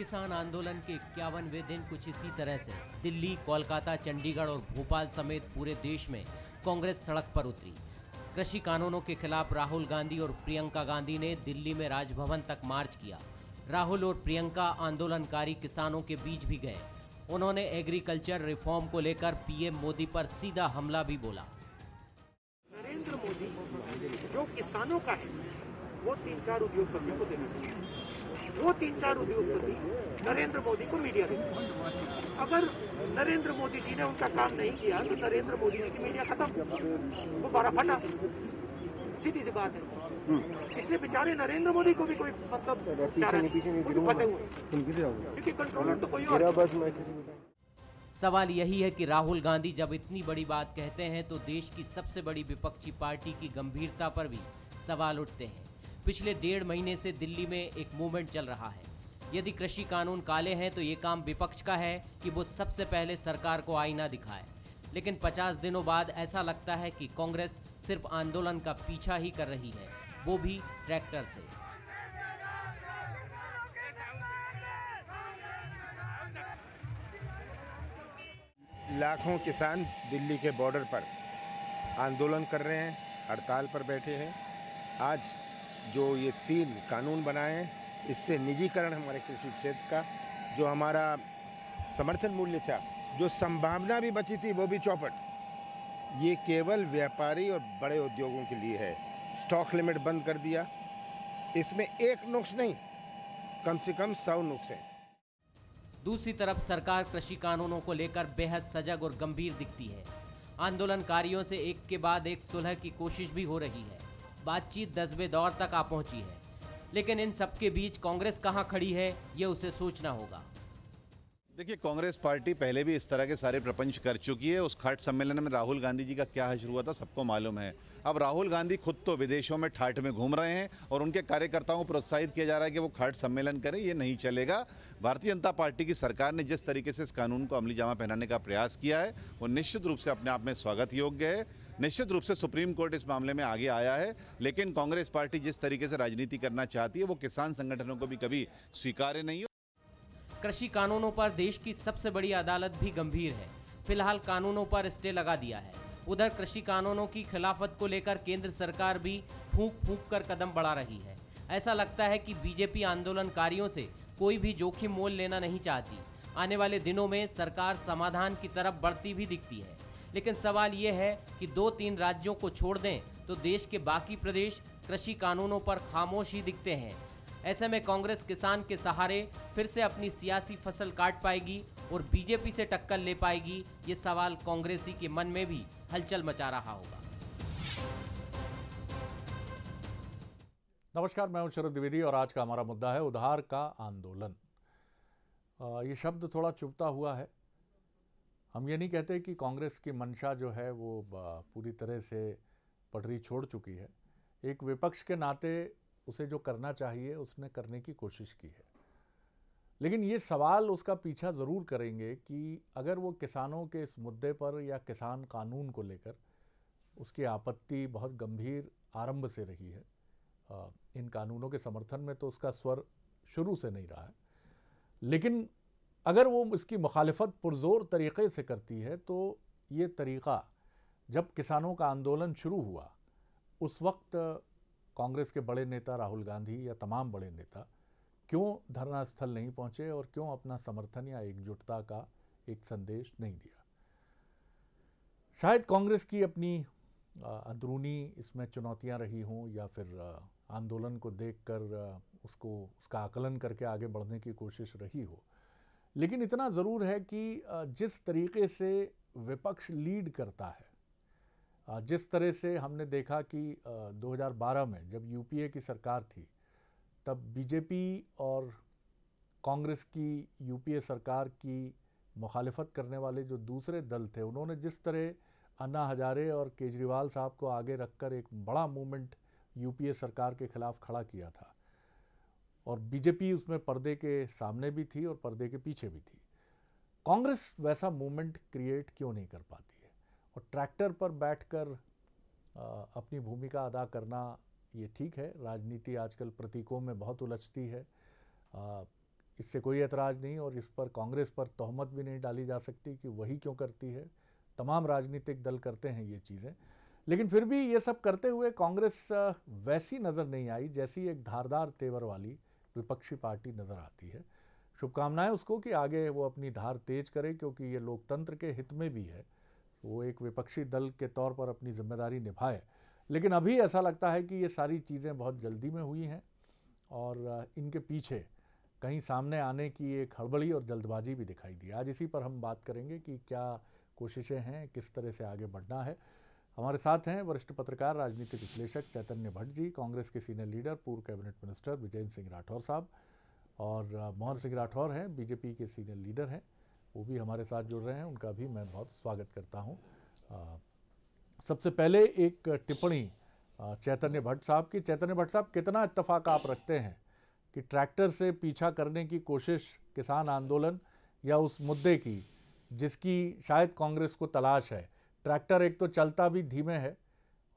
किसान आंदोलन के इक्यावनवे दिन कुछ इसी तरह से दिल्ली कोलकाता चंडीगढ़ और भोपाल समेत पूरे देश में कांग्रेस सड़क पर उतरी कृषि कानूनों के खिलाफ राहुल गांधी और प्रियंका गांधी ने दिल्ली में राजभवन तक मार्च किया राहुल और प्रियंका आंदोलनकारी किसानों के बीच भी गए उन्होंने एग्रीकल्चर रिफॉर्म को लेकर पीएम मोदी पर सीधा हमला भी बोला नरेंद्र मोदी जो किसानों का है वो तीन चार उद्योग को देना चाहिए वो तीन चार उद्योगपति नरेंद्र मोदी को मीडिया देते अगर नरेंद्र मोदी जी ने उनका काम नहीं किया तो नरेंद्र मोदी जी की मीडिया खत्म वो बारह फटा सीधी सी बात है हम्म। इसलिए बेचारे नरेंद्र मोदी को भी कोई मतलब तो क्योंकि कंट्रोलर तो कोई और सवाल यही है कि राहुल गांधी जब इतनी बड़ी बात कहते हैं तो देश की सबसे बड़ी विपक्षी पार्टी की गंभीरता पर भी सवाल उठते हैं पिछले डेढ़ महीने से दिल्ली में एक मूवमेंट चल रहा है यदि कृषि कानून काले हैं तो ये काम विपक्ष का है कि वो सबसे पहले सरकार को आईना दिखाए लेकिन 50 दिनों बाद ऐसा लगता है कि कांग्रेस सिर्फ आंदोलन का पीछा ही कर रही है वो भी ट्रैक्टर से लाखों किसान दिल्ली के बॉर्डर पर आंदोलन कर रहे हैं हड़ताल पर बैठे हैं आज जो ये तीन कानून बनाए हैं इससे निजीकरण हमारे कृषि क्षेत्र का जो हमारा समर्थन मूल्य था जो संभावना भी बची थी वो भी चौपट ये केवल व्यापारी और बड़े उद्योगों के लिए है स्टॉक लिमिट बंद कर दिया इसमें एक नुक्स नहीं कम से कम सौ नुक्स हैं दूसरी तरफ सरकार कृषि कानूनों को लेकर बेहद सजग और गंभीर दिखती है आंदोलनकारियों से एक के बाद एक सुलह की कोशिश भी हो रही है बातचीत दसवें दौर तक आ पहुंची है लेकिन इन सबके बीच कांग्रेस कहां खड़ी है ये उसे सोचना होगा देखिए कांग्रेस पार्टी पहले भी इस तरह के सारे प्रपंच कर चुकी है उस खाट सम्मेलन में राहुल गांधी जी का क्या हश्र हुआ था सबको मालूम है अब राहुल गांधी खुद तो विदेशों में ठाठ में घूम रहे हैं और उनके कार्यकर्ताओं को प्रोत्साहित किया जा रहा है कि वो खाट सम्मेलन करें ये नहीं चलेगा भारतीय जनता पार्टी की सरकार ने जिस तरीके से इस कानून को अमली पहनाने का प्रयास किया है वो निश्चित रूप से अपने आप में स्वागत योग्य है निश्चित रूप से सुप्रीम कोर्ट इस मामले में आगे आया है लेकिन कांग्रेस पार्टी जिस तरीके से राजनीति करना चाहती है वो किसान संगठनों को भी कभी स्वीकार्य नहीं कृषि कानूनों पर देश की सबसे बड़ी अदालत भी गंभीर है फिलहाल कानूनों पर स्टे लगा दिया है उधर कृषि कानूनों की खिलाफत को लेकर केंद्र सरकार भी फूंक फूंक कर कदम बढ़ा रही है ऐसा लगता है कि बीजेपी आंदोलनकारियों से कोई भी जोखिम मोल लेना नहीं चाहती आने वाले दिनों में सरकार समाधान की तरफ बढ़ती भी दिखती है लेकिन सवाल ये है कि दो तीन राज्यों को छोड़ दें तो देश के बाकी प्रदेश कृषि कानूनों पर खामोश ही दिखते हैं ऐसे में कांग्रेस किसान के सहारे फिर से अपनी सियासी फसल काट पाएगी और बीजेपी से टक्कर ले पाएगी ये सवाल कांग्रेसी के मन में भी हलचल मचा रहा होगा नमस्कार मैं हूं शरद द्विवेदी और आज का हमारा मुद्दा है उधार का आंदोलन ये शब्द थोड़ा चुपता हुआ है हम ये नहीं कहते कि कांग्रेस की मंशा जो है वो पूरी तरह से पटरी छोड़ चुकी है एक विपक्ष के नाते उसे जो करना चाहिए उसने करने की कोशिश की है लेकिन ये सवाल उसका पीछा ज़रूर करेंगे कि अगर वो किसानों के इस मुद्दे पर या किसान कानून को लेकर उसकी आपत्ति बहुत गंभीर आरंभ से रही है इन कानूनों के समर्थन में तो उसका स्वर शुरू से नहीं रहा है लेकिन अगर वो इसकी मुखालफत पुरजोर तरीक़े से करती है तो ये तरीक़ा जब किसानों का आंदोलन शुरू हुआ उस वक्त कांग्रेस के बड़े नेता राहुल गांधी या तमाम बड़े नेता क्यों धरना स्थल नहीं पहुंचे और क्यों अपना समर्थन या एकजुटता का एक संदेश नहीं दिया शायद कांग्रेस की अपनी अंदरूनी इसमें चुनौतियां रही हों या फिर आंदोलन को देखकर उसको उसका आकलन करके आगे बढ़ने की कोशिश रही हो लेकिन इतना ज़रूर है कि जिस तरीके से विपक्ष लीड करता है जिस तरह से हमने देखा कि 2012 में जब यूपीए की सरकार थी तब बीजेपी और कांग्रेस की यूपीए सरकार की मुखालफत करने वाले जो दूसरे दल थे उन्होंने जिस तरह अन्ना हजारे और केजरीवाल साहब को आगे रखकर एक बड़ा मूवमेंट यूपीए सरकार के खिलाफ खड़ा किया था और बीजेपी उसमें पर्दे के सामने भी थी और पर्दे के पीछे भी थी कांग्रेस वैसा मूवमेंट क्रिएट क्यों नहीं कर पाती और ट्रैक्टर पर बैठकर अपनी भूमिका अदा करना ये ठीक है राजनीति आजकल प्रतीकों में बहुत उलझती है इससे कोई एतराज़ नहीं और इस पर कांग्रेस पर तोहमत भी नहीं डाली जा सकती कि वही क्यों करती है तमाम राजनीतिक दल करते हैं ये चीज़ें लेकिन फिर भी ये सब करते हुए कांग्रेस वैसी नज़र नहीं आई जैसी एक धारदार तेवर वाली विपक्षी पार्टी नज़र आती है शुभकामनाएं उसको कि आगे वो अपनी धार तेज करे क्योंकि ये लोकतंत्र के हित में भी है वो एक विपक्षी दल के तौर पर अपनी जिम्मेदारी निभाए लेकिन अभी ऐसा लगता है कि ये सारी चीज़ें बहुत जल्दी में हुई हैं और इनके पीछे कहीं सामने आने की एक हड़बड़ी और जल्दबाजी भी दिखाई दी आज इसी पर हम बात करेंगे कि क्या कोशिशें हैं किस तरह से आगे बढ़ना है हमारे साथ हैं वरिष्ठ पत्रकार राजनीतिक विश्लेषक चैतन्य भट्ट जी कांग्रेस के सीनियर लीडर पूर्व कैबिनेट मिनिस्टर विजय सिंह राठौर साहब और मोहन सिंह राठौर हैं बीजेपी के सीनियर लीडर हैं वो भी हमारे साथ जुड़ रहे हैं उनका भी मैं बहुत स्वागत करता हूँ सबसे पहले एक टिप्पणी चैतन्य भट्ट साहब की चैतन्य भट्ट साहब कितना इतफाक आप रखते हैं कि ट्रैक्टर से पीछा करने की कोशिश किसान आंदोलन या उस मुद्दे की जिसकी शायद कांग्रेस को तलाश है ट्रैक्टर एक तो चलता भी धीमे है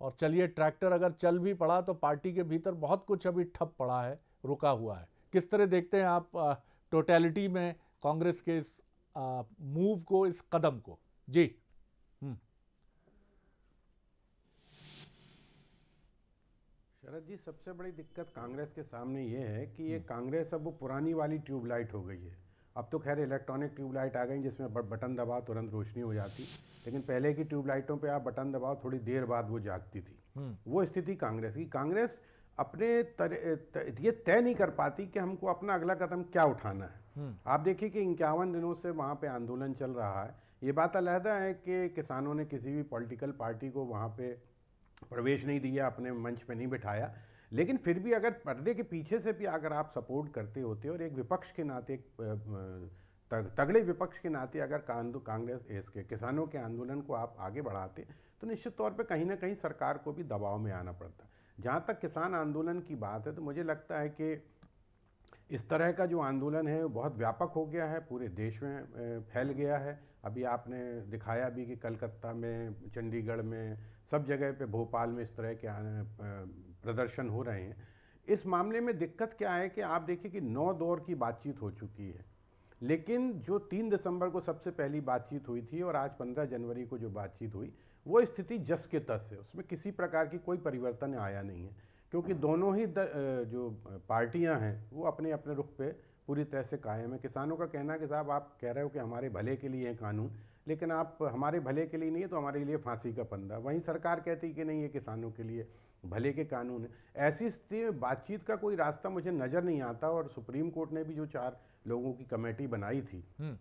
और चलिए ट्रैक्टर अगर चल भी पड़ा तो पार्टी के भीतर बहुत कुछ अभी ठप पड़ा है रुका हुआ है किस तरह देखते हैं आप टोटलिटी में कांग्रेस के इस मूव को इस कदम को जी हम्म। शरद जी सबसे बड़ी दिक्कत कांग्रेस के सामने ये है कि ये कांग्रेस अब वो पुरानी वाली ट्यूबलाइट हो गई है अब तो खैर इलेक्ट्रॉनिक ट्यूबलाइट आ गई जिसमें बटन दबाओ तुरंत रोशनी हो जाती लेकिन पहले की ट्यूबलाइटों पे आप बटन दबाओ थोड़ी देर बाद वो जागती थी हम्म। वो स्थिति कांग्रेस की कांग्रेस अपने तर, त, ये तय नहीं कर पाती कि हमको अपना अगला कदम क्या उठाना है हम्म। आप देखिए कि इक्यावन दिनों से वहाँ पे आंदोलन चल रहा है ये बात अलहदा है कि किसानों ने किसी भी पॉलिटिकल पार्टी को वहाँ पे प्रवेश नहीं दिया अपने मंच पे नहीं बिठाया लेकिन फिर भी अगर पर्दे के पीछे से भी अगर आप सपोर्ट करते होते और एक विपक्ष के नाते एक तगड़े विपक्ष के नाते अगर कांग्रेस इसके किसानों के आंदोलन को आप आगे बढ़ाते तो निश्चित तौर पर कहीं ना कहीं सरकार को भी दबाव में आना पड़ता जहाँ तक किसान आंदोलन की बात है तो मुझे लगता है कि इस तरह का जो आंदोलन है बहुत व्यापक हो गया है पूरे देश में फैल गया है अभी आपने दिखाया भी कि कलकत्ता में चंडीगढ़ में सब जगह पे भोपाल में इस तरह के प्रदर्शन हो रहे हैं इस मामले में दिक्कत क्या है कि आप देखिए कि नौ दौर की बातचीत हो चुकी है लेकिन जो तीन दिसंबर को सबसे पहली बातचीत हुई थी और आज पंद्रह जनवरी को जो बातचीत हुई वो स्थिति जस के तस है उसमें किसी प्रकार की कोई परिवर्तन आया नहीं है क्योंकि दोनों ही जो पार्टियां हैं वो अपने अपने रुख पे पूरी तरह से कायम है किसानों का कहना है कि साहब आप कह रहे हो कि हमारे भले के लिए है कानून लेकिन आप हमारे भले के लिए नहीं है तो हमारे लिए फांसी का पंदा वहीं सरकार कहती कि नहीं ये किसानों के लिए भले के कानून है ऐसी स्थिति में बातचीत का कोई रास्ता मुझे नज़र नहीं आता और सुप्रीम कोर्ट ने भी जो चार लोगों की कमेटी बनाई थी हम्म।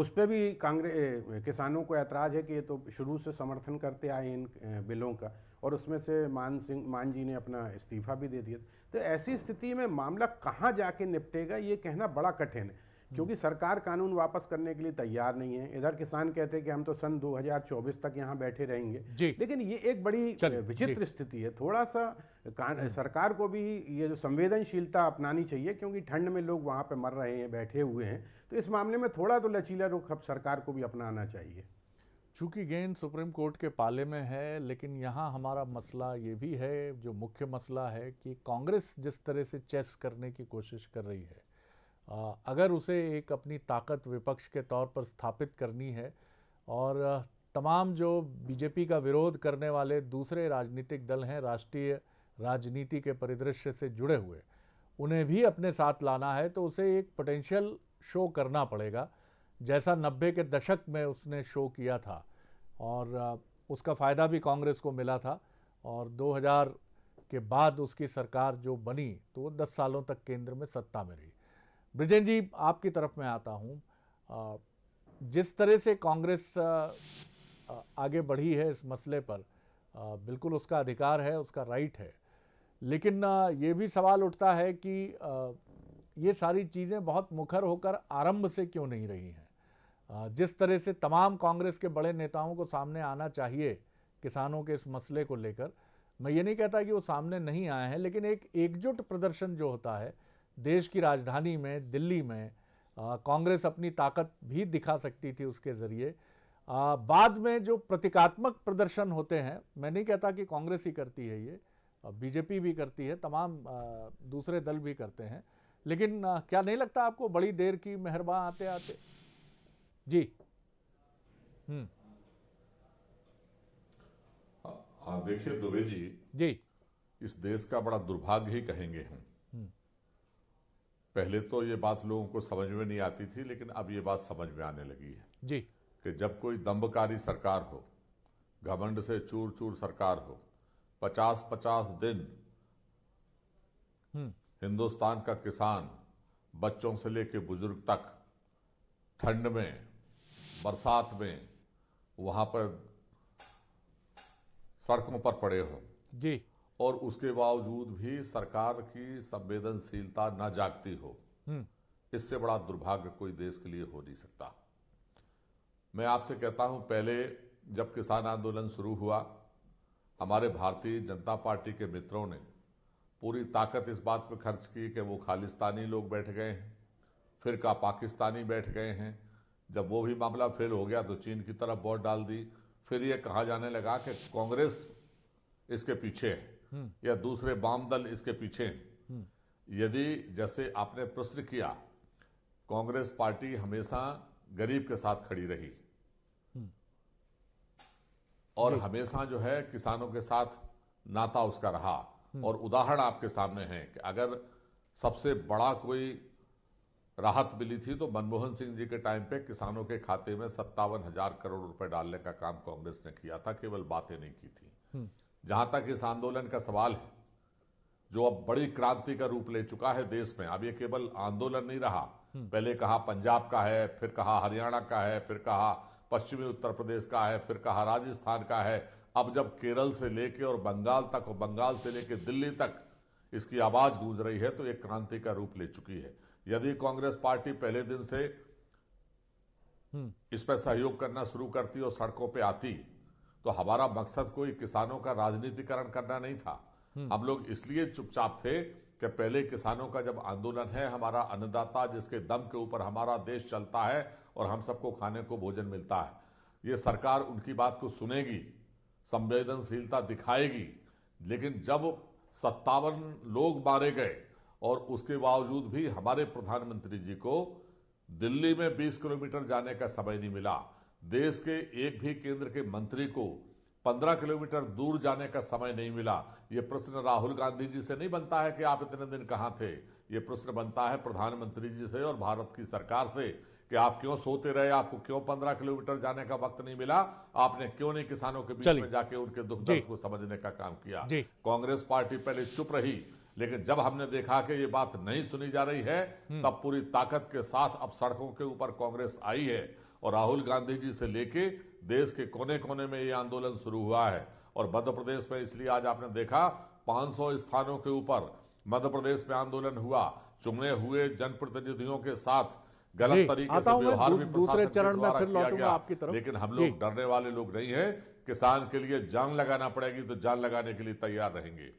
उस पर भी कांग्रेस किसानों को ऐतराज़ है कि ये तो शुरू से समर्थन करते आए इन बिलों का और उसमें से मान सिंह मान जी ने अपना इस्तीफा भी दे दिया तो ऐसी स्थिति में मामला कहाँ जाके निपटेगा ये कहना बड़ा कठिन है क्योंकि सरकार कानून वापस करने के लिए तैयार नहीं है इधर किसान कहते हैं कि हम तो सन 2024 तक यहाँ बैठे रहेंगे लेकिन ये एक बड़ी विचित्र स्थिति है थोड़ा सा सरकार को भी ये जो संवेदनशीलता अपनानी चाहिए क्योंकि ठंड में लोग वहाँ पे मर रहे हैं बैठे हुए हैं तो इस मामले में थोड़ा तो लचीला रुख अब सरकार को भी अपनाना चाहिए चूंकि गेंद सुप्रीम कोर्ट के पाले में है लेकिन यहाँ हमारा मसला ये भी है जो मुख्य मसला है कि कांग्रेस जिस तरह से चेस करने की कोशिश कर रही है आ, अगर उसे एक अपनी ताकत विपक्ष के तौर पर स्थापित करनी है और तमाम जो बीजेपी का विरोध करने वाले दूसरे राजनीतिक दल हैं राष्ट्रीय राजनीति के परिदृश्य से जुड़े हुए उन्हें भी अपने साथ लाना है तो उसे एक पोटेंशियल शो करना पड़ेगा जैसा नब्बे के दशक में उसने शो किया था और उसका फ़ायदा भी कांग्रेस को मिला था और 2000 के बाद उसकी सरकार जो बनी तो वो 10 सालों तक केंद्र में सत्ता में रही ब्रिजेन जी आपकी तरफ मैं आता हूँ जिस तरह से कांग्रेस आगे बढ़ी है इस मसले पर बिल्कुल उसका अधिकार है उसका राइट है लेकिन ये भी सवाल उठता है कि ये सारी चीज़ें बहुत मुखर होकर आरंभ से क्यों नहीं रही हैं जिस तरह से तमाम कांग्रेस के बड़े नेताओं को सामने आना चाहिए किसानों के इस मसले को लेकर मैं ये नहीं कहता कि वो सामने नहीं आए हैं लेकिन एक एकजुट प्रदर्शन जो होता है देश की राजधानी में दिल्ली में कांग्रेस अपनी ताकत भी दिखा सकती थी उसके ज़रिए बाद में जो प्रतीकात्मक प्रदर्शन होते हैं मैं नहीं कहता कि कांग्रेस ही करती है ये बीजेपी भी करती है तमाम दूसरे दल भी करते हैं लेकिन क्या नहीं लगता आपको बड़ी देर की मेहरबा आते आते जी हम्म देखिए दुबे जी जी इस देश का बड़ा दुर्भाग्य ही कहेंगे हम हम्म। पहले तो ये बात लोगों को समझ में नहीं आती थी लेकिन अब ये बात समझ में आने लगी है जी कि जब कोई दम्बकारी सरकार हो घमंड से चूर चूर सरकार हो पचास पचास दिन हम्म। हिंदुस्तान का किसान बच्चों से लेके बुजुर्ग तक ठंड में बरसात में वहां पर सड़कों पर पड़े हो जी और उसके बावजूद भी सरकार की संवेदनशीलता न जागती हो हम्म। इससे बड़ा दुर्भाग्य कोई देश के लिए हो नहीं सकता मैं आपसे कहता हूं पहले जब किसान आंदोलन शुरू हुआ हमारे भारतीय जनता पार्टी के मित्रों ने पूरी ताकत इस बात पर खर्च की कि वो खालिस्तानी लोग बैठ गए हैं फिर का पाकिस्तानी बैठ गए हैं जब वो भी मामला फेल हो गया तो चीन की तरफ वोट डाल दी फिर ये कहा जाने लगा कि कांग्रेस इसके पीछे है हम्म। या दूसरे वाम दल इसके पीछे हैं हम्म। यदि जैसे आपने प्रश्न किया कांग्रेस पार्टी हमेशा गरीब के साथ खड़ी रही हम्म। और हमेशा जो है किसानों के साथ नाता उसका रहा और उदाहरण आपके सामने है कि अगर सबसे बड़ा कोई राहत मिली थी तो मनमोहन सिंह जी के टाइम पे किसानों के खाते में सत्तावन हजार करोड़ रुपए डालने का काम कांग्रेस ने किया था केवल बातें नहीं की थी हम्म। जहां तक इस आंदोलन का सवाल है जो अब बड़ी क्रांति का रूप ले चुका है देश में अब ये केवल आंदोलन नहीं रहा हम्म। पहले कहा पंजाब का है फिर कहा हरियाणा का है फिर कहा पश्चिमी उत्तर प्रदेश का है फिर कहा राजस्थान का है अब जब केरल से लेके और बंगाल तक और बंगाल से लेके दिल्ली तक इसकी आवाज गूंज रही है तो ये क्रांति का रूप ले चुकी है यदि कांग्रेस पार्टी पहले दिन से हम्म। इसमें सहयोग करना शुरू करती और सड़कों पे आती तो हमारा मकसद कोई किसानों का राजनीतिकरण करना नहीं था हम्म। हम लोग इसलिए चुपचाप थे कि पहले किसानों का जब आंदोलन है हमारा अन्नदाता जिसके दम के ऊपर हमारा देश चलता है और हम सबको खाने को भोजन मिलता है ये सरकार उनकी बात को सुनेगी संवेदनशीलता दिखाएगी लेकिन जब सत्तावन लोग मारे गए और उसके बावजूद भी हमारे प्रधानमंत्री जी को दिल्ली में 20 किलोमीटर जाने का समय नहीं मिला देश के एक भी केंद्र के मंत्री को 15 किलोमीटर दूर जाने का समय नहीं मिला ये प्रश्न राहुल गांधी जी से नहीं बनता है कि आप इतने दिन कहाँ थे ये प्रश्न बनता है प्रधानमंत्री जी से और भारत की सरकार से कि आप क्यों सोते रहे आपको क्यों पंद्रह किलोमीटर जाने का वक्त नहीं मिला आपने क्यों नहीं किसानों के बीच में जाके उनके दुख दर्द को समझने का काम किया कांग्रेस पार्टी पहले चुप रही लेकिन जब हमने देखा कि ये बात नहीं सुनी जा रही है तब पूरी ताकत के साथ अब सड़कों के ऊपर कांग्रेस आई है और राहुल गांधी जी से लेके देश के कोने कोने में ये आंदोलन शुरू हुआ है और मध्य प्रदेश में इसलिए आज आपने देखा 500 स्थानों के ऊपर मध्य प्रदेश में आंदोलन हुआ चुने हुए जनप्रतिनिधियों के साथ गलत तरीके से व्यवहार भी दूसरे चरण में फिर लौटूंगा आपकी तरफ लेकिन हम लोग डरने वाले लोग नहीं है किसान के लिए जान लगाना पड़ेगी तो जान लगाने के लिए तैयार रहेंगे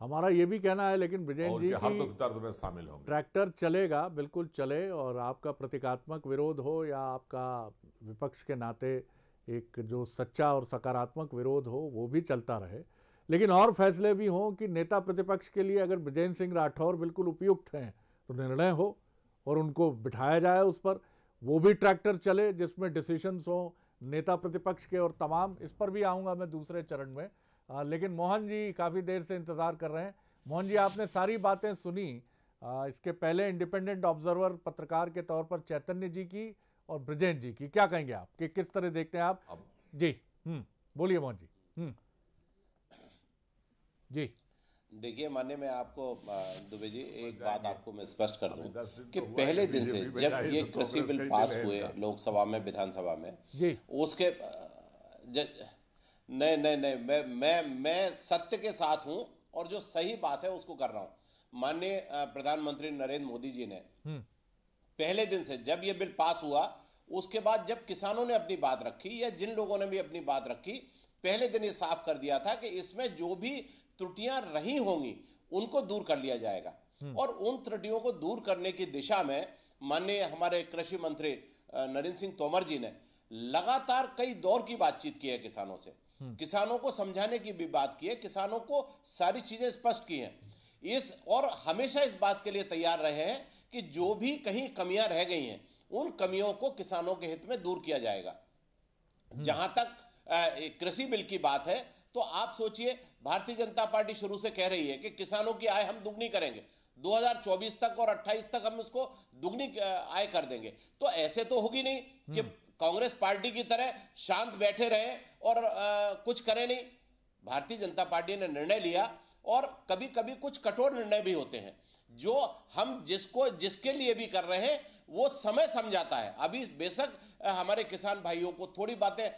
हमारा ये भी कहना है लेकिन ब्रिजेंद्र जी हर दुख दर्द में शामिल होंगे ट्रैक्टर चलेगा बिल्कुल चले और आपका प्रतीकात्मक विरोध हो या आपका विपक्ष के नाते एक जो सच्चा और सकारात्मक विरोध हो वो भी चलता रहे लेकिन और फैसले भी हों कि नेता प्रतिपक्ष के लिए अगर ब्रजेंद्र सिंह राठौर बिल्कुल उपयुक्त हैं तो निर्णय हो और उनको बिठाया जाए उस पर वो भी ट्रैक्टर चले जिसमें डिसीशंस हों नेता प्रतिपक्ष के और तमाम इस पर भी आऊँगा मैं दूसरे चरण में आ, लेकिन मोहन जी काफ़ी देर से इंतज़ार कर रहे हैं मोहन जी आपने सारी बातें सुनी आ, इसके पहले इंडिपेंडेंट ऑब्जर्वर पत्रकार के तौर पर चैतन्य जी की और ब्रजेन जी की क्या कहेंगे आप कि किस तरह देखते हैं आप जी जी हम्म, बोलिए मोहन जी हम्म, जी देखिए मान्य मैं आपको दुबे जी एक बात आपको मैं स्पष्ट कर दूं कि तो पहले दिन से जब ये तो कृषि बिल पास हुए लोकसभा में विधानसभा में उसके नहीं नहीं नहीं मैं मैं मैं सत्य के साथ हूं और जो सही बात है उसको कर रहा हूं माननीय प्रधानमंत्री नरेंद्र मोदी जी ने हम्म। पहले दिन से जब यह बिल पास हुआ उसके बाद जब किसानों ने अपनी बात रखी या जिन लोगों ने भी अपनी बात रखी पहले दिन ये साफ कर दिया था कि इसमें जो भी त्रुटियां रही होंगी उनको दूर कर लिया जाएगा हम्म। और उन त्रुटियों को दूर करने की दिशा में माननीय हमारे कृषि मंत्री नरेंद्र सिंह तोमर जी ने लगातार कई दौर की बातचीत की है किसानों से किसानों को समझाने की भी बात की है किसानों को सारी चीजें स्पष्ट की हैं इस और हमेशा इस बात के लिए तैयार रहे हैं कि जो भी कहीं कमियां रह गई हैं उन कमियों को किसानों के हित में दूर किया जाएगा हम्म। जहां तक कृषि बिल की बात है तो आप सोचिए भारतीय जनता पार्टी शुरू से कह रही है कि किसानों की आय हम दुगनी करेंगे 2024 तक और 28 तक हम इसको दुगनी आय कर देंगे तो ऐसे तो होगी नहीं कि हम्म। कांग्रेस पार्टी की तरह शांत बैठे रहे और आ, कुछ करें नहीं भारतीय जनता पार्टी ने निर्णय लिया और कभी कभी कुछ कठोर निर्णय भी होते हैं जो हम जिसको जिसके लिए भी कर रहे हैं वो समय समझाता है अभी बेशक हमारे किसान भाइयों को थोड़ी बातें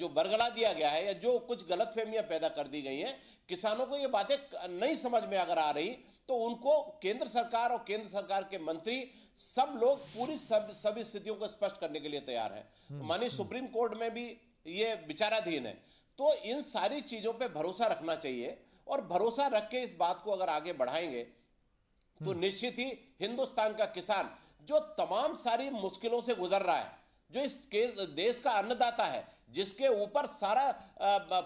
जो बरगला दिया गया है या जो कुछ गलत फहमियाँ पैदा कर दी गई हैं किसानों को ये बातें नहीं समझ में अगर आ रही तो उनको केंद्र सरकार और केंद्र सरकार के मंत्री सब लोग पूरी सब सभी स्थितियों को स्पष्ट करने के लिए तैयार है हम्म, मानी हम्म। सुप्रीम कोर्ट में भी ये विचाराधीन है तो इन सारी चीजों पे भरोसा रखना चाहिए और भरोसा रख के इस बात को अगर आगे बढ़ाएंगे तो हम्म। निश्चित ही हिंदुस्तान का किसान जो तमाम सारी मुश्किलों से गुजर रहा है जो इस देश का अन्नदाता है जिसके ऊपर सारा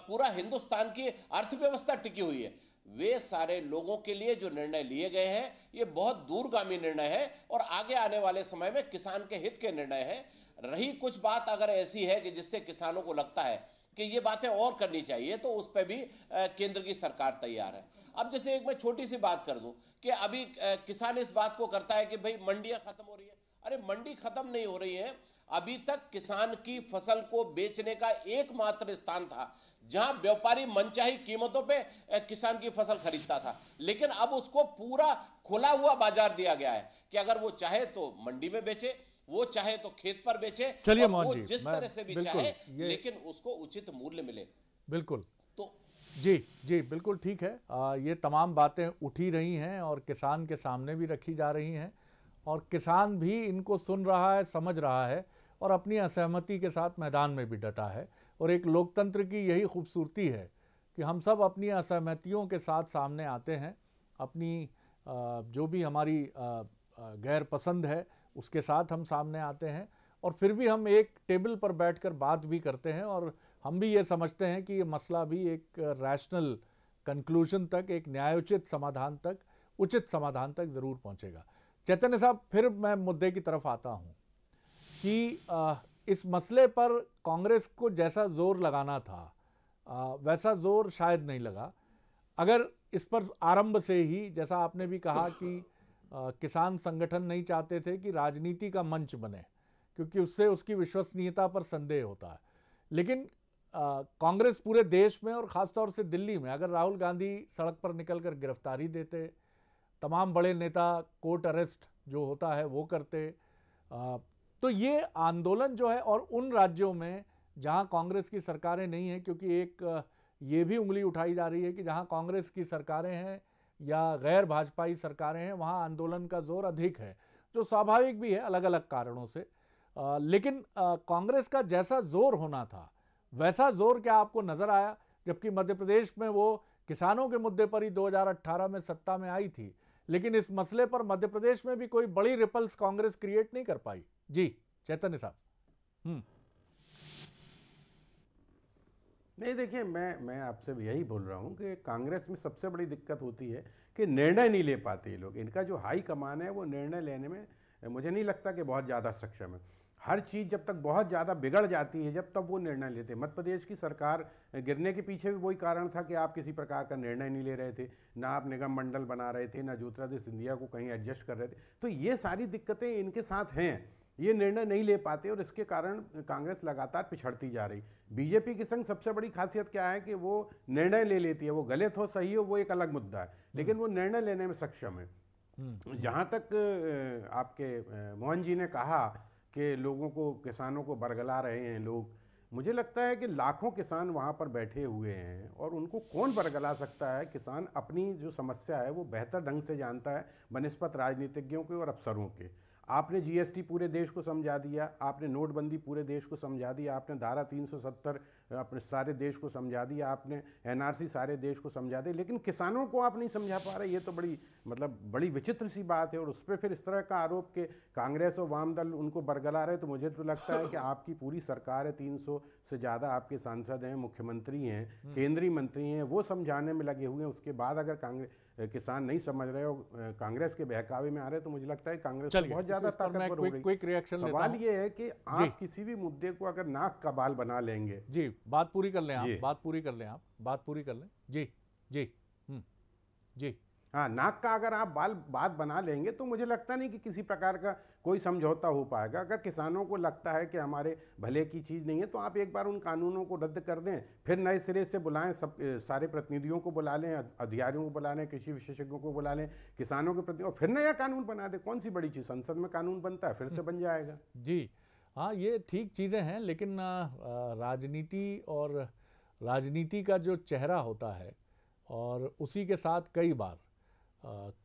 पूरा हिंदुस्तान की अर्थव्यवस्था टिकी हुई है वे सारे लोगों के लिए जो निर्णय लिए गए हैं ये बहुत दूरगामी निर्णय है और आगे आने वाले समय में किसान के हित के निर्णय है रही कुछ बात अगर ऐसी है कि जिससे किसानों को लगता है कि ये बातें और करनी चाहिए तो उस पर भी केंद्र की सरकार तैयार है अब जैसे एक मैं छोटी सी बात कर दूं कि अभी किसान इस बात को करता है कि भाई मंडियां खत्म हो रही है अरे मंडी खत्म नहीं हो रही है अभी तक किसान की फसल को बेचने का एकमात्र स्थान था जहां व्यापारी मनचाही कीमतों पे किसान की फसल खरीदता था लेकिन अब उसको पूरा खुला हुआ बाजार दिया गया है कि अगर वो चाहे तो मंडी में बेचे वो चाहे तो खेत पर बेचे चलिए वो जिस तरह से भी चाहे लेकिन उसको उचित मूल्य मिले बिल्कुल तो जी जी बिल्कुल ठीक है आ, ये तमाम बातें उठी रही हैं और किसान के सामने भी रखी जा रही हैं और किसान भी इनको सुन रहा है समझ रहा है और अपनी असहमति के साथ मैदान में भी डटा है और एक लोकतंत्र की यही खूबसूरती है कि हम सब अपनी असहमतियों के साथ सामने आते हैं अपनी जो भी हमारी गैर पसंद है उसके साथ हम सामने आते हैं और फिर भी हम एक टेबल पर बैठकर बात भी करते हैं और हम भी ये समझते हैं कि ये मसला भी एक रैशनल कंक्लूजन तक एक न्यायोचित समाधान तक उचित समाधान तक ज़रूर पहुँचेगा चैतन्य साहब फिर मैं मुद्दे की तरफ आता हूँ कि इस मसले पर कांग्रेस को जैसा जोर लगाना था वैसा जोर शायद नहीं लगा अगर इस पर आरंभ से ही जैसा आपने भी कहा कि किसान संगठन नहीं चाहते थे कि राजनीति का मंच बने क्योंकि उससे उसकी विश्वसनीयता पर संदेह होता है लेकिन कांग्रेस पूरे देश में और ख़ासतौर से दिल्ली में अगर राहुल गांधी सड़क पर निकल कर गिरफ्तारी देते तमाम बड़े नेता कोर्ट अरेस्ट जो होता है वो करते आ, तो ये आंदोलन जो है और उन राज्यों में जहाँ कांग्रेस की सरकारें नहीं हैं क्योंकि एक ये भी उंगली उठाई जा रही है कि जहाँ कांग्रेस की सरकारें हैं या गैर भाजपाई सरकारें हैं वहाँ आंदोलन का जोर अधिक है जो स्वाभाविक भी है अलग अलग कारणों से आ, लेकिन कांग्रेस का जैसा जोर होना था वैसा जोर क्या आपको नज़र आया जबकि मध्य प्रदेश में वो किसानों के मुद्दे पर ही 2018 में सत्ता में आई थी लेकिन इस मसले पर मध्य प्रदेश में भी कोई बड़ी रिपल्स कांग्रेस क्रिएट नहीं कर पाई जी चैतन्य साहब हम्म। नहीं देखिए मैं मैं आपसे यही बोल रहा हूँ कि कांग्रेस में सबसे बड़ी दिक्कत होती है कि निर्णय नहीं ले पाते ये लोग इनका जो हाई कमान है वो निर्णय लेने में मुझे नहीं लगता कि बहुत ज़्यादा सक्षम है हर चीज़ जब तक बहुत ज़्यादा बिगड़ जाती है जब तक वो निर्णय लेते हैं मध्य प्रदेश की सरकार गिरने के पीछे भी वही कारण था कि आप किसी प्रकार का निर्णय नहीं ले रहे थे ना आप निगम मंडल बना रहे थे ना ज्योतिरादित्य सिंधिया को कहीं एडजस्ट कर रहे थे तो ये सारी दिक्कतें इनके साथ हैं ये निर्णय नहीं ले पाते और इसके कारण कांग्रेस लगातार पिछड़ती जा रही बीजेपी की संग सबसे बड़ी खासियत क्या है कि वो निर्णय ले लेती है वो गलत हो सही हो वो एक अलग मुद्दा है लेकिन वो निर्णय लेने में सक्षम है हम्म। जहाँ तक आपके मोहन जी ने कहा कि लोगों को किसानों को बरगला रहे हैं लोग मुझे लगता है कि लाखों किसान वहाँ पर बैठे हुए हैं और उनको कौन बरगला सकता है किसान अपनी जो समस्या है वो बेहतर ढंग से जानता है बनस्पत राजनीतिज्ञों के और अफसरों के आपने जीएसटी पूरे देश को समझा दिया आपने नोटबंदी पूरे देश को समझा दिया आपने धारा 370 अपने सारे देश को समझा दिया आपने एनआरसी सारे देश को समझा दिया लेकिन किसानों को आप नहीं समझा पा रहे ये तो बड़ी मतलब बड़ी विचित्र सी बात है और उस पर फिर इस तरह का आरोप कि कांग्रेस और वाम दल उनको बरगला रहे तो मुझे तो लगता है कि आपकी पूरी सरकार है तीन से ज़्यादा आपके सांसद हैं मुख्यमंत्री हैं हम्म। केंद्रीय मंत्री हैं वो समझाने में लगे हुए हैं उसके बाद अगर कांग्रेस किसान नहीं समझ रहे हो कांग्रेस के बहकावे में आ रहे तो मुझे लगता है कांग्रेस बहुत ज़्यादा ताकतवर हो रही सवाल ये है कि आप किसी भी मुद्दे को अगर नाक का बाल बना लेंगे जी बात पूरी कर लें आप बात पूरी कर लें आप बात पूरी कर लें जी जी हम्म, जी हाँ नाक का अगर आप बाल बात बना लेंगे तो मुझे लगता नहीं कि किसी प्रकार का कोई समझौता हो पाएगा अगर किसानों को लगता है कि हमारे भले की चीज़ नहीं है तो आप एक बार उन कानूनों को रद्द कर दें फिर नए सिरे से बुलाएं सब सारे प्रतिनिधियों को बुला लें अधिकारियों को बुला लें कृषि विशेषज्ञों को बुला लें किसानों के प्रति और फिर नया कानून बना दें कौन सी बड़ी चीज़ संसद में कानून बनता है फिर से बन जाएगा जी हाँ ये ठीक चीज़ें हैं लेकिन राजनीति और राजनीति का जो चेहरा होता है और उसी के साथ कई बार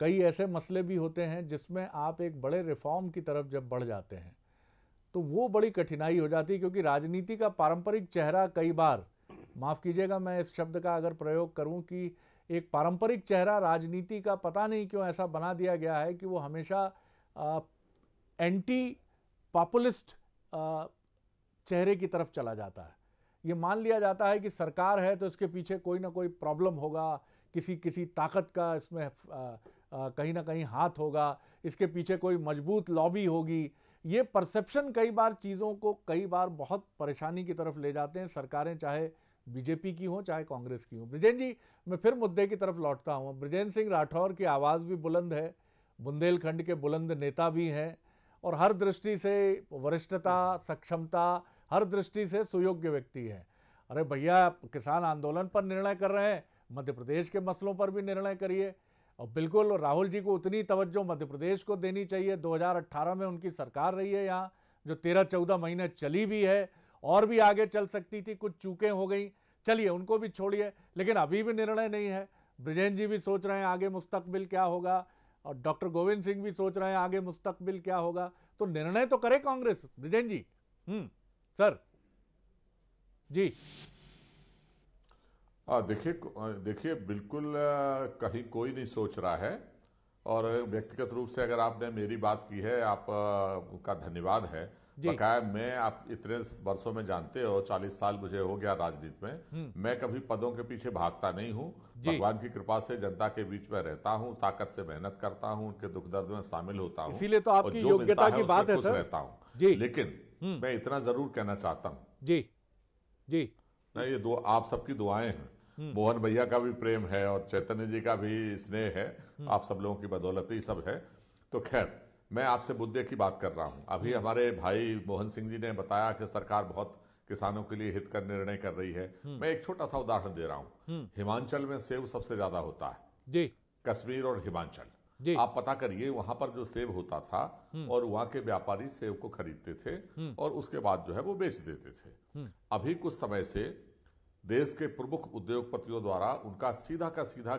कई ऐसे मसले भी होते हैं जिसमें आप एक बड़े रिफॉर्म की तरफ जब बढ़ जाते हैं तो वो बड़ी कठिनाई हो जाती है क्योंकि राजनीति का पारंपरिक चेहरा कई बार माफ़ कीजिएगा मैं इस शब्द का अगर प्रयोग करूं कि एक पारंपरिक चेहरा राजनीति का पता नहीं क्यों ऐसा बना दिया गया है कि वो हमेशा आ, एंटी पॉपुलिस्ट चेहरे की तरफ चला जाता है ये मान लिया जाता है कि सरकार है तो इसके पीछे कोई ना कोई प्रॉब्लम होगा किसी किसी ताकत का इसमें कहीं ना कहीं हाथ होगा इसके पीछे कोई मजबूत लॉबी होगी ये परसेप्शन कई बार चीज़ों को कई बार बहुत परेशानी की तरफ ले जाते हैं सरकारें चाहे बीजेपी की हों चाहे कांग्रेस की हों ब्रिजेन जी मैं फिर मुद्दे की तरफ लौटता हूँ ब्रिजेन सिंह राठौर की आवाज़ भी बुलंद है बुंदेलखंड के बुलंद नेता भी हैं और हर दृष्टि से वरिष्ठता सक्षमता हर दृष्टि से सुयोग्य व्यक्ति है अरे भैया किसान आंदोलन पर निर्णय कर रहे हैं मध्य प्रदेश के मसलों पर भी निर्णय करिए और बिल्कुल राहुल जी को उतनी तवज्जो मध्य प्रदेश को देनी चाहिए 2018 में उनकी सरकार रही है यहाँ जो तेरह चौदह महीने चली भी है और भी आगे चल सकती थी कुछ चूकें हो गई चलिए उनको भी छोड़िए लेकिन अभी भी निर्णय नहीं है ब्रिजेंद्र जी भी सोच रहे हैं आगे मुस्तकबिल क्या होगा और डॉक्टर गोविंद सिंह भी सोच रहे हैं आगे मुस्तकबिल क्या होगा तो निर्णय तो करे कांग्रेस ब्रिजेंद्र जी हम्म सर जी हाँ, देखिए देखिए बिल्कुल कहीं कोई नहीं सोच रहा है और व्यक्तिगत रूप से अगर आपने मेरी बात की है आप का धन्यवाद है बकाया मैं आप इतने वर्षों में जानते हो चालीस साल मुझे हो गया राजनीति में हम्म। मैं कभी पदों के पीछे भागता नहीं हूँ भगवान की कृपा से जनता के बीच में रहता हूँ ताकत से मेहनत करता हूँ उनके दुख दर्द में शामिल होता हूँ इसीलिए तो आपकी योग्यता की बात है रहता हूँ लेकिन हम्म। मैं इतना जरूर कहना चाहता हूँ जी जी ना ये दो आप सबकी दुआएं हैं हम्म। मोहन भैया का भी प्रेम है और चैतन्य जी का भी स्नेह है हम्म। आप सब लोगों की बदौलत ही सब है तो खैर मैं आपसे मुद्दे की बात कर रहा हूं अभी हम्म। हमारे भाई मोहन सिंह जी ने बताया कि सरकार बहुत किसानों के लिए हित का निर्णय कर रही है मैं एक छोटा सा उदाहरण दे रहा हूँ हिमाचल में सेब सबसे ज्यादा होता है जी कश्मीर और हिमाचल आप पता करिए वहां पर जो सेब होता था हम्म। और वहां के व्यापारी सेब को खरीदते थे हम्म। और उसके बाद जो है वो बेच देते थे हम्म। अभी कुछ समय से देश के प्रमुख उद्योगपतियों द्वारा उनका सीधा का सीधा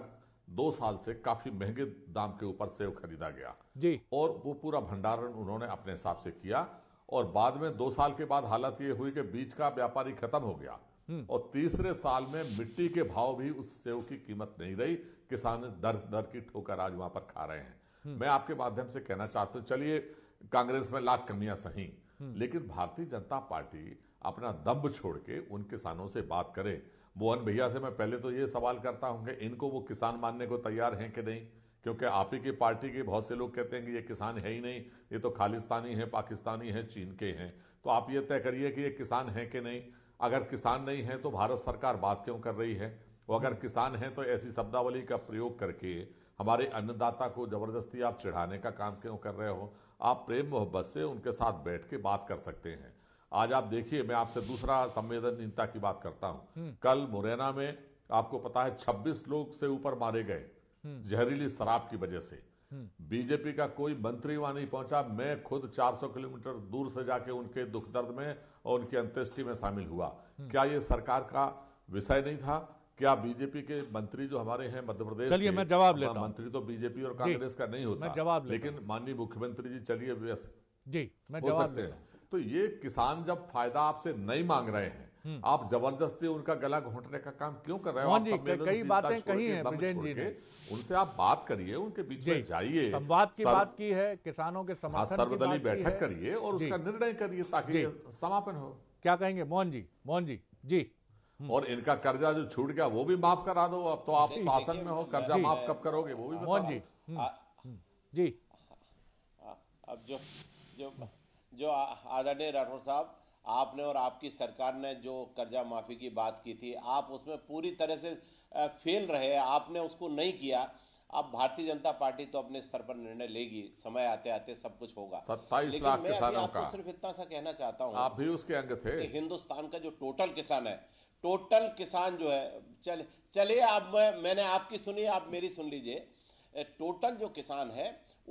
दो साल से काफी महंगे दाम के ऊपर सेब खरीदा गया जी और वो पूरा भंडारण उन्होंने अपने हिसाब से किया और बाद में दो साल के बाद हालत ये हुई कि बीज का व्यापारी खत्म हो गया और तीसरे साल में मिट्टी के भाव भी उस सेव की कीमत नहीं रही किसान दर दर की ठोकर आज वहां पर खा रहे हैं मैं आपके माध्यम से कहना चाहता हूं चलिए कांग्रेस में लाख कमियां सही लेकिन भारतीय जनता पार्टी अपना दम्ब छोड़ के उन किसानों से बात करे मोहन भैया से मैं पहले तो ये सवाल करता हूं कि इनको वो किसान मानने को तैयार हैं कि नहीं क्योंकि आप ही की पार्टी के बहुत से लोग कहते हैं कि ये किसान है ही नहीं ये तो खालिस्तानी है पाकिस्तानी है चीन के हैं तो आप ये तय करिए कि ये किसान है कि नहीं अगर किसान नहीं है तो भारत सरकार बात क्यों कर रही है वो अगर किसान हैं तो ऐसी शब्दावली का प्रयोग करके हमारे अन्नदाता को ज़बरदस्ती आप चिढ़ाने का काम क्यों कर रहे हो आप प्रेम मोहब्बत से उनके साथ बैठ के बात कर सकते हैं आज आप देखिए मैं आपसे दूसरा संवेदनहीनता की बात करता हूँ हम्म। कल मुरैना में आपको पता है छब्बीस लोग से ऊपर मारे गए हम्म। जहरीली शराब की वजह से हम्म। बीजेपी का कोई मंत्री वहां नहीं पहुंचा मैं खुद 400 किलोमीटर दूर से जाके उनके दुख दर्द में और उनकी अंत्येष्टि में शामिल हुआ क्या ये सरकार का विषय नहीं था क्या बीजेपी के मंत्री जो हमारे हैं मध्य प्रदेश चलिए मैं जवाब लेता मंत्री तो बीजेपी और कांग्रेस का नहीं होता मैं जवाब लेकिन माननीय मुख्यमंत्री जी चलिए व्यस्त जी मैं जवाब लेता हैं तो ये किसान जब फायदा आपसे नहीं मांग रहे हैं हम्म। आप जबरदस्ती उनका गला घोटने का काम क्यों कर रहे हो आप कई तो बातें कही हैं जी ने उनसे आप बात करिए उनके बीच में जाइए संवाद की बात की है किसानों के हाँ, समर्थन सर्वदलीय बैठक करिए और उसका निर्णय करिए ताकि समापन हो क्या कहेंगे मोहन जी मोहन जी जी और इनका कर्जा जो छूट गया वो भी माफ करा दो अब तो आप शासन में हो कर्जा माफ कब करोगे वो भी मोहन जी हम्म, हम्म, जी अब जो जो जो आदरणीय राठौर साहब आपने और आपकी सरकार ने जो कर्जा माफ़ी की बात की थी आप उसमें पूरी तरह से फेल रहे आपने उसको नहीं किया अब भारतीय जनता पार्टी तो अपने स्तर पर निर्णय लेगी समय आते आते सब कुछ होगा सत्ताईस लाख किसानों का सिर्फ इतना सा कहना चाहता हूँ आप भी उसके अंग थे हिंदुस्तान का जो टोटल किसान है टोटल किसान जो है चल चलिए आप मैं मैंने आपकी सुनी आप मेरी सुन लीजिए टोटल जो किसान है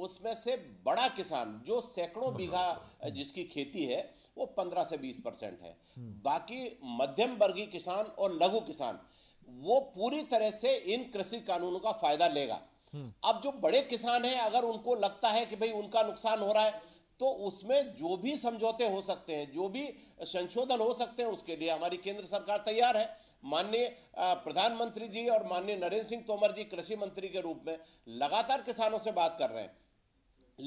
उसमें से बड़ा किसान जो सैकड़ों बीघा जिसकी खेती है वो पंद्रह से बीस परसेंट है हम्म। बाकी मध्यम वर्गीय किसान और लघु किसान वो पूरी तरह से इन कृषि कानूनों का फायदा लेगा हम्म। अब जो बड़े किसान हैं अगर उनको लगता है कि भाई उनका नुकसान हो रहा है तो उसमें जो भी समझौते हो सकते हैं जो भी संशोधन हो सकते हैं उसके लिए हमारी केंद्र सरकार तैयार है माननीय प्रधानमंत्री जी और माननीय नरेंद्र सिंह तोमर जी कृषि मंत्री के रूप में लगातार किसानों से बात कर रहे हैं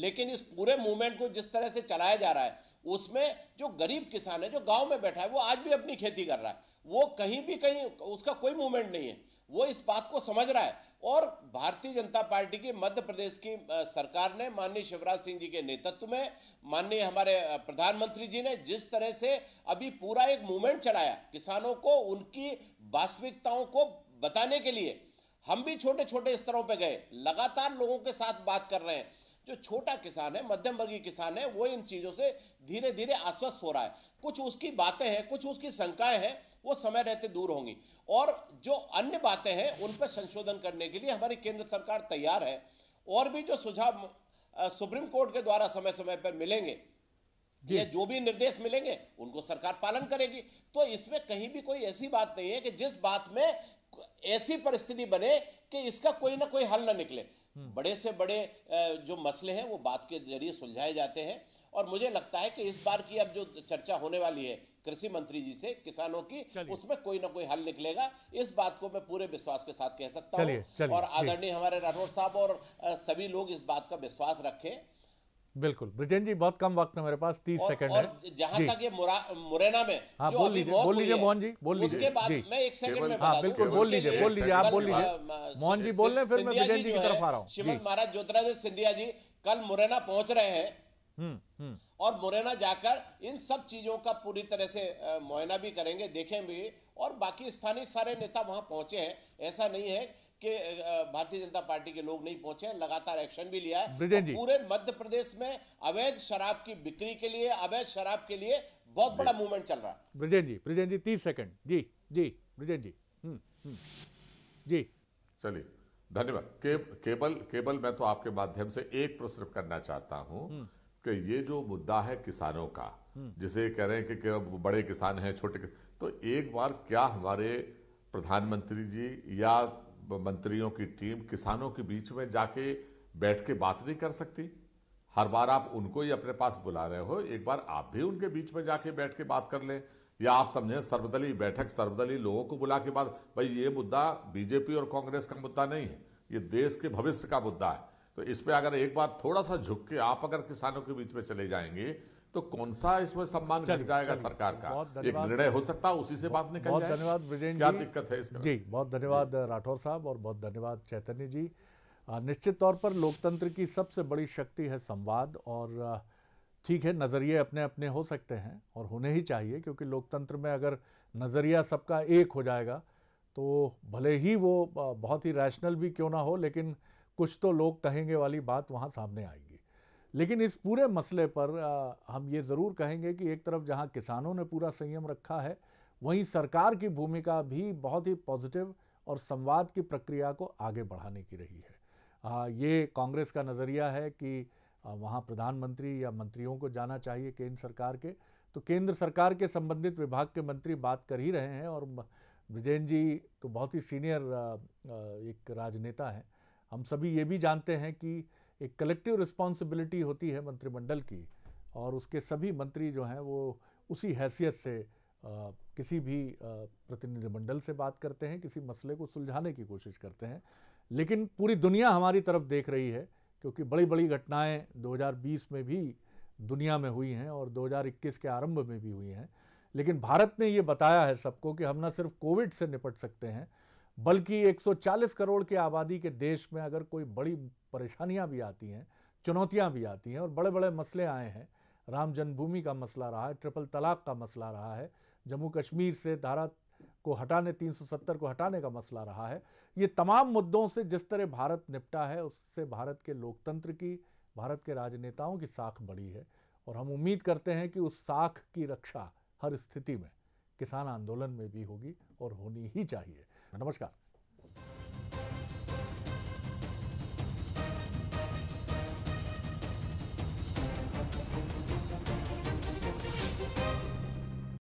लेकिन इस पूरे मूवमेंट को जिस तरह से चलाया जा रहा है उसमें जो गरीब किसान है जो गांव में बैठा है वो आज भी अपनी खेती कर रहा है वो कहीं भी कहीं उसका कोई मूवमेंट नहीं है वो इस बात को समझ रहा है और भारतीय जनता पार्टी की मध्य प्रदेश की सरकार ने माननीय शिवराज सिंह जी के नेतृत्व में माननीय हमारे प्रधानमंत्री जी ने जिस तरह से अभी पूरा एक मूवमेंट चलाया किसानों को उनकी वास्तविकताओं को बताने के लिए हम भी छोटे छोटे स्तरों पर गए लगातार लोगों के साथ बात कर रहे हैं जो छोटा किसान है मध्यम वर्गीय किसान है वो इन चीज़ों से धीरे धीरे आश्वस्त हो रहा है कुछ उसकी बातें हैं कुछ उसकी शंकाएं हैं वो समय रहते दूर होंगी और जो अन्य बातें हैं उन पर संशोधन करने के लिए हमारी केंद्र सरकार तैयार है और भी जो सुझाव सुप्रीम कोर्ट के द्वारा समय समय पर मिलेंगे ये जो भी निर्देश मिलेंगे उनको सरकार पालन करेगी तो इसमें कहीं भी कोई ऐसी बात नहीं है कि जिस बात में ऐसी परिस्थिति बने कि इसका कोई ना कोई हल ना निकले हम्म। बड़े से बड़े जो मसले हैं वो बात के जरिए सुलझाए जाते हैं और मुझे लगता है कि इस बार की अब जो चर्चा होने वाली है कृषि मंत्री जी से किसानों की उसमें कोई ना कोई हल निकलेगा इस बात को मैं पूरे विश्वास के साथ कह सकता हूँ और आदरणीय हमारे राठौर साहब और सभी लोग इस बात का विश्वास रखे बिल्कुल ब्रिटेन जी बहुत कम वक्त है मेरे पास तीस सेकंड है जहां तक ये मुरैना में हाँ जो बोल लीजिए बोल लीजिए मोहन जी बोल लीजिए उसके बाद मैं एक सेकंड में हाँ बिल्कुल बोल लीजिए बोल लीजिए आप बोल लीजिए मोहन जी बोल रहे हैं फिर मैं ब्रिटेन जी की तरफ आ रहा हूँ श्रीमद महाराज ज्योतिराज सिंधिया जी कल मुरैना पहुंच रहे हैं हम्म, हम्म। और मुरैना जाकर इन सब चीजों का पूरी तरह से मुआयना भी करेंगे देखें भी और बाकी स्थानीय सारे नेता वहां पहुंचे हैं ऐसा नहीं है कि भारतीय जनता पार्टी के लोग नहीं पहुंचे लगातार एक्शन भी लिया है तो पूरे मध्य प्रदेश में अवैध शराब की बिक्री के लिए अवैध शराब के लिए बहुत बड़ा मूवमेंट चल रहा है ब्रिजेन जी ब्रिजेन जी तीस सेकंड जी जी ब्रिजेन जी हम्म, जी चलिए धन्यवाद के, केबल केबल मैं तो आपके माध्यम से एक प्रश्न करना चाहता हूं कि ये जो मुद्दा है किसानों का हम्म। जिसे कह रहे हैं कि, कि बड़े किसान हैं छोटे किसान तो एक बार क्या हमारे प्रधानमंत्री जी या मंत्रियों की टीम किसानों के बीच में जाके बैठ के बात नहीं कर सकती हर बार आप उनको ही अपने पास बुला रहे हो एक बार आप भी उनके बीच में जाके बैठ के बात कर लें या आप समझें सर्वदलीय बैठक सर्वदलीय लोगों को बुला के बात भाई ये मुद्दा बीजेपी और कांग्रेस का मुद्दा नहीं है ये देश के भविष्य का मुद्दा है तो इस पर अगर एक बार थोड़ा सा झुक के आप अगर किसानों के बीच में चले जाएंगे तो कौन सा इसमें सम्मान चल जाएगा सरकार का एक निर्णय हो सकता है उसी से बात निकल बहुत धन्यवाद ब्रिजेंद्र क्या दिक्कत है इसका जी बहुत धन्यवाद राठौर साहब और बहुत धन्यवाद चैतन्य जी निश्चित तौर पर लोकतंत्र की सबसे बड़ी शक्ति है संवाद और ठीक है नज़रिए अपने अपने हो सकते हैं और होने ही चाहिए क्योंकि लोकतंत्र में अगर नज़रिया सबका एक हो जाएगा तो भले ही वो बहुत ही रैशनल भी क्यों ना हो लेकिन कुछ तो लोग कहेंगे वाली बात वहाँ सामने आएगी लेकिन इस पूरे मसले पर आ, हम ये ज़रूर कहेंगे कि एक तरफ जहाँ किसानों ने पूरा संयम रखा है वहीं सरकार की भूमिका भी बहुत ही पॉजिटिव और संवाद की प्रक्रिया को आगे बढ़ाने की रही है आ, ये कांग्रेस का नज़रिया है कि वहाँ प्रधानमंत्री या मंत्रियों को जाना चाहिए केंद्र सरकार के तो केंद्र सरकार के संबंधित विभाग के मंत्री बात कर ही रहे हैं और ब्रिजेन जी तो बहुत ही सीनियर एक राजनेता हैं हम सभी ये भी जानते हैं कि एक कलेक्टिव रिस्पॉन्सिबिलिटी होती है मंत्रिमंडल की और उसके सभी मंत्री जो हैं वो उसी हैसियत से आ, किसी भी प्रतिनिधिमंडल से बात करते हैं किसी मसले को सुलझाने की कोशिश करते हैं लेकिन पूरी दुनिया हमारी तरफ देख रही है क्योंकि बड़ी बड़ी घटनाएं 2020 में भी दुनिया में हुई हैं और 2021 के आरंभ में भी हुई हैं लेकिन भारत ने ये बताया है सबको कि हम ना सिर्फ कोविड से निपट सकते हैं बल्कि 140 करोड़ की आबादी के देश में अगर कोई बड़ी परेशानियां भी आती हैं चुनौतियां भी आती हैं और बड़े बड़े मसले आए हैं राम जन्मभूमि का मसला रहा है ट्रिपल तलाक का मसला रहा है जम्मू कश्मीर से धारा को हटाने 370 को हटाने का मसला रहा है ये तमाम मुद्दों से जिस तरह भारत निपटा है उससे भारत के लोकतंत्र की भारत के राजनेताओं की साख बढ़ी है और हम उम्मीद करते हैं कि उस साख की रक्षा हर स्थिति में किसान आंदोलन में भी होगी और होनी ही चाहिए नमस्कार